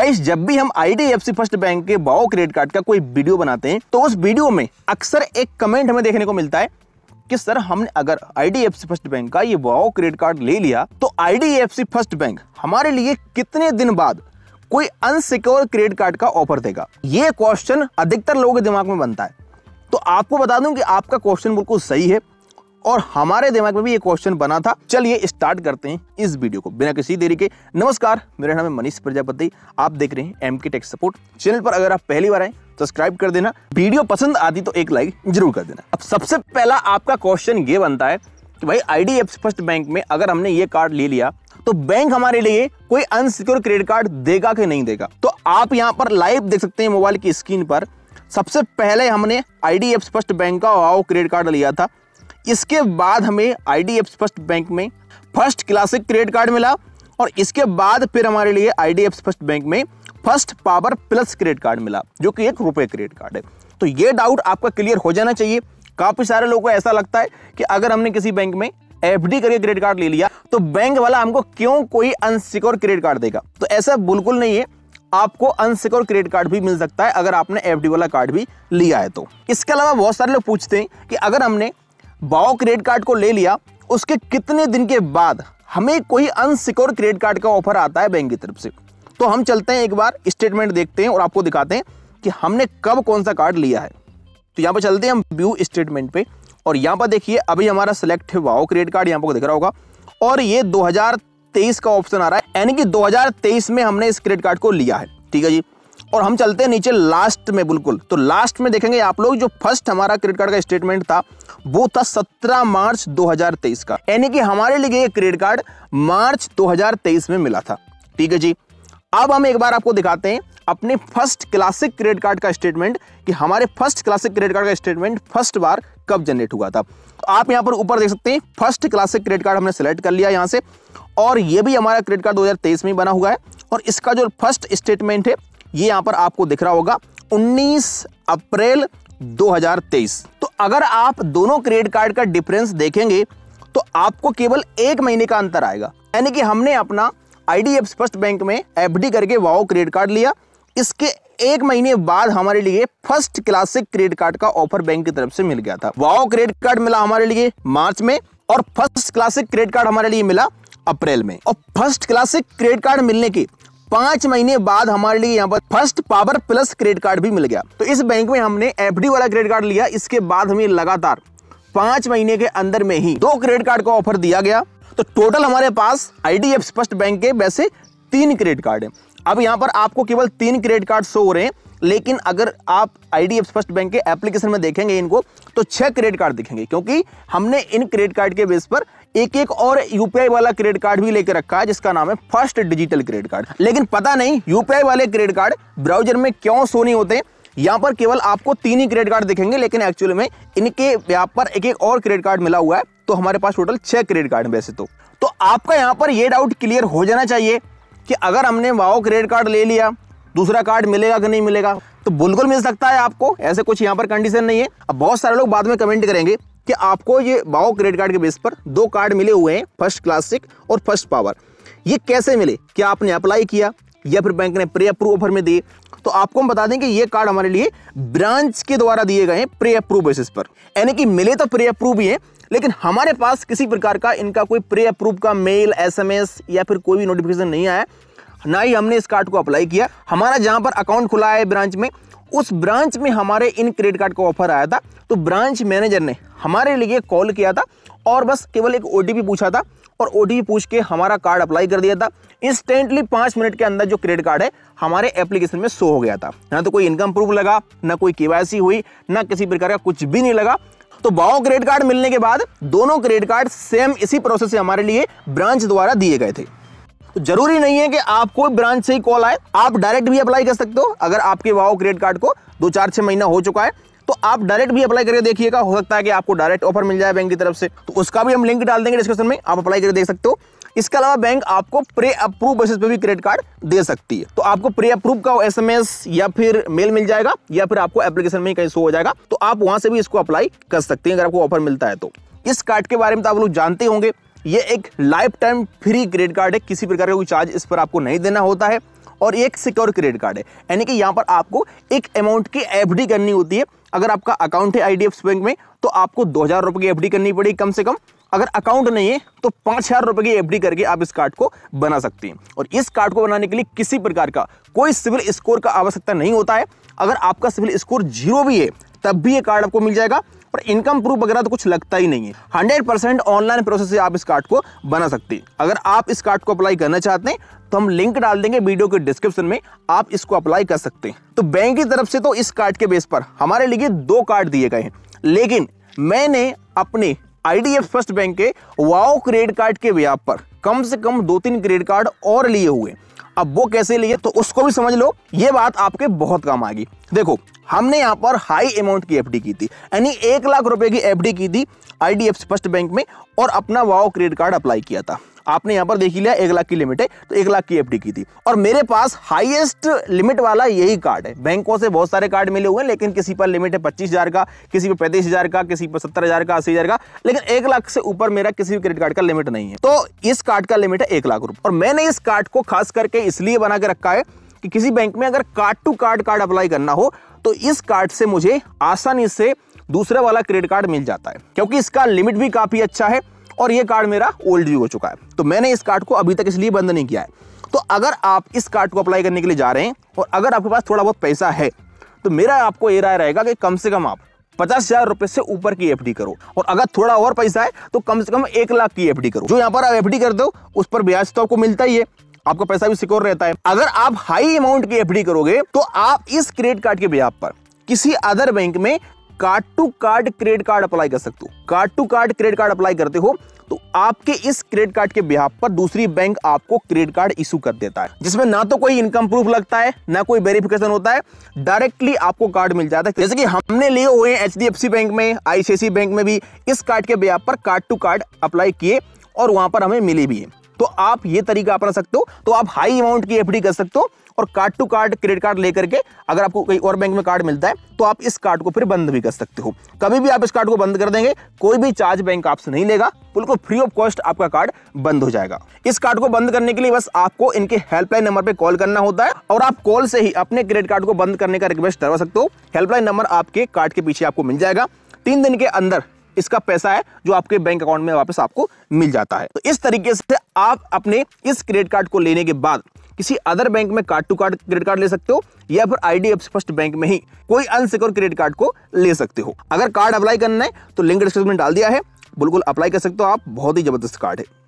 guys जब भी हम आईडीएफसी फर्स्ट बैंक के बाओ क्रेडिट कार्ड का कोई वीडियो बनाते हैं तो उस वीडियो में अक्सर एक कमेंट हमें देखने को मिलता है कि सर हमने अगर आईडीएफसी फर्स्ट बैंक का ये बाओ क्रेडिट कार्ड ले लिया तो आईडीएफसी फर्स्ट बैंक हमारे लिए कितने दिन बाद कोई अनसिक्योर क्रेडिट कार्ड का ऑफर देगा ये क्वेश्चन अधिकतर लोगों के दिमाग में बनता है तो आपको बता दूं कि आपका क्वेश्चन बिल्कुल सही है और हमारे दिमाग में भी ये क्वेश्चन बना था चलिए स्टार्ट करते हैं इस वीडियो को बिना किसी देरी के नमस्कार मेरा नाम है मनीष प्रजापति आप देख रहे हैं एम के टेक सपोर्ट चैनल पर अगर आप पहली बार आए सब्सक्राइब कर देना वीडियो पसंद आती तो एक लाइक जरूर कर देना अब सबसे पहला आपका क्वेश्चन ये बनता है कि भाई आई फर्स्ट बैंक में अगर हमने ये कार्ड ले लिया तो बैंक हमारे लिए कोई अनसिक्योर क्रेडिट कार्ड देगा कि नहीं देगा तो आप यहाँ पर लाइव देख सकते हैं मोबाइल की स्क्रीन पर सबसे पहले हमने आई डी फर्स्ट बैंक का वाओ क्रेडिट कार्ड लिया था इसके बाद हमें I D F first bank में फर्स्ट क्लासिक क्रेडिट कार्ड मिला और इसके बाद फिर हमारे लिए I D F first bank में first power plus credit card मिला जो कि एक रुपए क्रेडिट कार्ड है तो ये डाउट आपका क्लियर हो जाना चाहिए काफ़ी सारे लोगों को ऐसा लगता है कि अगर हमने किसी बैंक में एफ डी करके क्रेडिट कार्ड ले लिया तो बैंक वाला हमको क्यों कोई अनसिक्योर क्रेडिट कार्ड देगा तो ऐसा बिल्कुल नहीं है आपको अनसिक्योर क्रेडिट कार्ड भी मिल सकता है अगर आपने एफ वाला कार्ड भी लिया है तो इसके अलावा बहुत सारे लोग पूछते हैं कि अगर हमने बाओ क्रेडिट कार्ड को ले लिया उसके कितने दिन के बाद हमें कोई अनसिक्योर क्रेडिट कार्ड का ऑफर आता है बैंक की तरफ से तो हम चलते हैं एक बार स्टेटमेंट देखते हैं और आपको दिखाते हैं कि हमने कब कौन सा कार्ड लिया है तो यहाँ पर चलते हैं हम व्यू स्टेटमेंट पे और यहाँ पर देखिए अभी हमारा सिलेक्ट है वाओ क्रेडिट कार्ड यहाँ पर दिख रहा होगा और ये 2023 का ऑप्शन आ रहा है यानी कि 2023 में हमने इस क्रेडिट कार्ड को लिया है ठीक है जी और हम चलते हैं नीचे लास्ट में बिल्कुल तो लास्ट में देखेंगे आप लोग जो फर्स्ट हमारा क्रेडिट कार्ड का स्टेटमेंट था वो था 17 मार्च 2023 का यानी कि हमारे लिए ये क्रेडिट कार्ड मार्च 2023 में मिला था ठीक है जी अब हम एक बार आपको दिखाते हैं अपने फर्स्ट क्लासिक क्रेडिट कार्ड का स्टेटमेंट कि हमारे फर्स्ट क्लासिक क्रेडिट कार्ड का स्टेटमेंट फर्स्ट बार कब जनरेट हुआ था तो आप यहाँ पर ऊपर देख सकते हैं फर्स्ट क्लासिक क्रेडिट कार्ड हमने सेलेक्ट कर लिया यहां से और यह भी हमारा क्रेडिट कार्ड 2023 में बना हुआ है और इसका जो फर्स्ट स्टेटमेंट है ये यहाँ पर आपको दिख रहा होगा 19 अप्रैल 2023 तो अगर आप दोनों क्रेडिट कार्ड का डिफरेंस देखेंगे तो आपको केवल एक महीने का अंतर आएगा यानी कि हमने अपना आई फर्स्ट बैंक में एफ करके वाओ क्रेडिट कार्ड लिया इसके एक महीने बाद हमारे लिए फर्स्ट क्लासिक क्रेडिट कार्ड का ऑफर बैंक की तरफ से मिल गया था वाओ क्रेडिट कार्ड मिला हमारे लिए मार्च में और फर्स्ट क्लासिक क्रेडिट कार्ड हमारे लिए मिला अप्रैल में और फर्स्ट क्लासिक क्रेडिट कार्ड मिलने की पांच महीने बाद हमारे लिए यहाँ पर first power plus credit card भी मिल गया तो इस बैंक में हमने एफ वाला क्रेडिट कार्ड लिया इसके बाद हमें लगातार पांच महीने के अंदर में ही दो क्रेडिट कार्ड का ऑफर दिया गया तो टोटल हमारे पास आई डी बैंक के वैसे तीन क्रेडिट कार्ड है अब यहाँ पर आपको केवल तीन क्रेडिट कार्ड शो हो रहे हैं लेकिन अगर आप आई डी फर्स्ट बैंक के एप्लीकेशन में देखेंगे इनको तो छह क्रेडिट कार्ड दिखेंगे क्योंकि हमने इन क्रेडिट कार्ड के बेस पर एक एक और यूपीआई वाला क्रेडिट कार्ड भी लेकर रखा है जिसका नाम है फर्स्ट डिजिटल क्रेडिट कार्ड लेकिन पता नहीं यूपीआई वाले क्रेडिट कार्ड ब्राउजर में क्यों सो नहीं होते यहाँ पर केवल आपको तीन ही क्रेडिट कार्ड दिखेंगे लेकिन एक्चुअल में इनके यहाँ पर एक एक और क्रेडिट कार्ड मिला हुआ है तो हमारे पास टोटल छह क्रेडिट कार्ड है वैसे तो तो आपका यहाँ पर ये डाउट क्लियर हो जाना चाहिए कि अगर हमने वाओ क्रेडिट कार्ड ले लिया दूसरा कार्ड मिलेगा कि नहीं मिलेगा तो बिल्कुल मिल सकता है आपको ऐसे कुछ यहाँ पर कंडीशन नहीं है अब बहुत सारे लोग बाद में कमेंट करेंगे कि आपको ये बाओ क्रेडिट कार्ड के बेस पर दो कार्ड मिले हुए हैं फर्स्ट क्लासिक और फर्स्ट पावर ये कैसे मिले क्या आपने अप्लाई किया या फिर बैंक ने प्री अप्रूव ऑफर में दिए तो आपको हम बता दें कि ये कार्ड हमारे लिए ब्रांच के द्वारा दिए गए हैं प्री अप्रूव बेसिस पर यानी कि मिले तो प्री अप्रूव ही है लेकिन हमारे पास किसी प्रकार का इनका कोई प्री अप्रूव का मेल एसएमएस या फिर कोई भी नोटिफिकेशन नहीं आया ना ही हमने इस कार्ड को अप्लाई किया हमारा जहां पर अकाउंट खुला है ब्रांच में उस ब्रांच में हमारे इन क्रेडिट कार्ड का ऑफर आया था तो ब्रांच मैनेजर ने हमारे लिए कॉल किया था और बस केवल एक ओ पूछा था और ओ पूछ के हमारा कार्ड अप्लाई कर दिया था इंस्टेंटली पाँच मिनट के अंदर जो क्रेडिट कार्ड है हमारे एप्लीकेशन में शो हो गया था ना तो कोई इनकम प्रूफ लगा ना कोई के हुई ना किसी प्रकार का कुछ भी नहीं लगा तो बाओ क्रेडिट कार्ड मिलने के बाद दोनों क्रेडिट कार्ड सेम इसी प्रोसेस से हमारे लिए ब्रांच द्वारा दिए गए थे तो जरूरी नहीं है कि आपको ब्रांच से ही कॉल आए आप डायरेक्ट भी अप्लाई कर सकते हो अगर आपके वाओ क्रेडिट कार्ड को दो चार छह महीना हो चुका है तो आप डायरेक्ट भी अप्लाई करके देखिएगा हो सकता है कि आपको डायरेक्ट ऑफर मिल जाए बैंक की तरफ से तो उसका भी हम लिंक डाल देंगे डिस्क्रिप्शन में आप अप्लाई करके देख सकते हो इसके अलावा बैंक आपको प्रे अप्रूव बेसिस पे भी क्रेडिट कार्ड दे सकती है तो आपको प्रे अप्रूव का एसएमएस या फिर मेल मिल जाएगा या फिर आपको एप्लीकेशन में कहीं शो हो जाएगा तो आप वहां से भी इसको अप्लाई कर सकते हैं अगर आपको ऑफर मिलता है तो इस कार्ड के बारे में तो आप लोग जानते होंगे ये एक lifetime free credit card है किसी प्रकार का कोई चार्ज इस पर आपको नहीं देना होता है और ये एक सिक्योर क्रेडिट कार्ड है यानी कि यहाँ पर आपको एक अमाउंट की एफ करनी होती है अगर आपका अकाउंट है आई बैंक में तो आपको दो हज़ार रुपये की एफ करनी पड़ेगी कम से कम अगर अकाउंट नहीं है तो पाँच हज़ार रुपये की एफ करके आप इस कार्ड को बना सकते हैं और इस कार्ड को बनाने के लिए किसी प्रकार का कोई सिविल स्कोर का आवश्यकता नहीं होता है अगर आपका सिविल स्कोर जीरो भी है तब भी ये कार्ड आपको मिल जाएगा पर इनकम प्रूफ वगैरह तो कुछ लगता ही नहीं है हंड्रेड ऑनलाइन प्रोसेस से आप इस कार्ड को बना सकते हैं अगर आप इस कार्ड को अप्लाई करना चाहते हैं तो हम लिंक डाल देंगे वीडियो के डिस्क्रिप्शन में आप इसको अप्लाई कर सकते हैं तो बैंक की तरफ से तो इस कार्ड के बेस पर हमारे लिए दो कार्ड दिए गए हैं लेकिन मैंने अपने आईडीएफ फर्स्ट बैंक के वाओ क्रेडिट कार्ड के व्याप पर कम से कम दो तीन क्रेडिट कार्ड और लिए हुए अब वो कैसे लिए तो उसको भी समझ लो ये बात आपके बहुत काम आएगी देखो हमने यहाँ पर हाई अमाउंट की एफडी की थी यानी एक लाख रुपए की एफडी की थी आईडीएफसी फर्स्ट बैंक में और अपना वाओ क्रेडिट कार्ड अप्लाई किया था आपने यहाँ पर देख लिया एक लाख की लिमिट है तो एक लाख की एफडी की थी और मेरे पास हाईएस्ट लिमिट वाला यही कार्ड है बैंकों से बहुत सारे कार्ड मिले हुए हैं लेकिन किसी पर लिमिट है पच्चीस का किसी पर पैंतीस का किसी पर सत्तर का अस्सी का लेकिन एक लाख से ऊपर मेरा किसी भी क्रेडिट कार्ड का लिमिट नहीं है तो इस कार्ड का लिमिट है एक लाख रुपए और मैंने इस कार्ड को खास करके इसलिए बना के रखा है कि किसी बैंक में अगर card to card card apply करना हो तो इस कार्ड से मुझे आसानी से दूसरे वाला क्रेडिट कार्ड मिल जाता है क्योंकि इसका लिमिट भी काफी अच्छा है और ये कार्ड मेरा ओल्ड व्यू हो चुका है तो मैंने इस कार्ड को अभी तक इसलिए बंद नहीं किया है तो अगर आप इस कार्ड को अप्लाई करने के लिए जा रहे हैं और अगर आपके पास थोड़ा बहुत पैसा है तो मेरा आपको ये राय रहेगा कि कम से कम आप पचास हजार रुपए से ऊपर की एफडी करो और अगर थोड़ा और पैसा है तो कम से कम एक लाख की एफडी करो जो यहाँ पर आप एफडी करते हो उस पर ब्याज तो आपको मिलता ही है आपका पैसा भी सिक्योर रहता है अगर आप हाई अमाउंट की एफडी करोगे तो आप इस क्रेडिट कार्ड के ब्याज पर किसी अदर बैंक में card to card credit card apply कर सकते हो card to card credit card apply करते हो तो आपके इस क्रेडिट कार्ड के बिहार पर दूसरी बैंक आपको क्रेडिट कार्ड इशू कर देता है जिसमें ना तो कोई इनकम प्रूफ लगता है ना कोई वेरिफिकेशन होता है डायरेक्टली आपको कार्ड मिल जाता है जैसे कि हमने लिए हुए H D F C bank में आईसीआईसी बैंक में भी इस कार्ड के बिहार पर कार्ड टू कार्ड अप्लाई किए और वहां पर हमें मिली भी है तो आप ये तरीका अपना सकते हो तो आप हाई अमाउंट की एफडी कर सकते हो और card to card credit card लेकर के अगर आपको कहीं और बैंक में कार्ड मिलता है तो आप इस कार्ड को फिर बंद भी कर सकते हो कभी भी आप इस कार्ड को बंद कर देंगे कोई भी चार्ज बैंक आपसे नहीं लेगा बिल्कुल फ्री ऑफ कॉस्ट आपका कार्ड बंद हो जाएगा इस कार्ड को बंद करने के लिए बस आपको इनके हेल्पलाइन नंबर पर कॉल करना होता है और आप कॉल से ही अपने क्रेडिट कार्ड को बंद करने का रिक्वेस्ट करवा सकते हो हेल्पलाइन नंबर आपके कार्ड के पीछे आपको मिल जाएगा तीन दिन के अंदर इसका पैसा है जो आपके बैंक अकाउंट में वापस आपको मिल जाता है तो इस तरीके से आप अपने इस क्रेडिट कार्ड को लेने के बाद किसी अदर बैंक में card to card credit card ले सकते हो या फिर आई डी फर्स्ट बैंक में ही कोई अनसिक्योर क्रेडिट कार्ड को ले सकते हो अगर कार्ड अप्लाई करना है तो लिंक डिस्क्रिप्शन में डाल दिया है बिल्कुल अप्लाई कर सकते हो आप बहुत ही जबरदस्त कार्ड है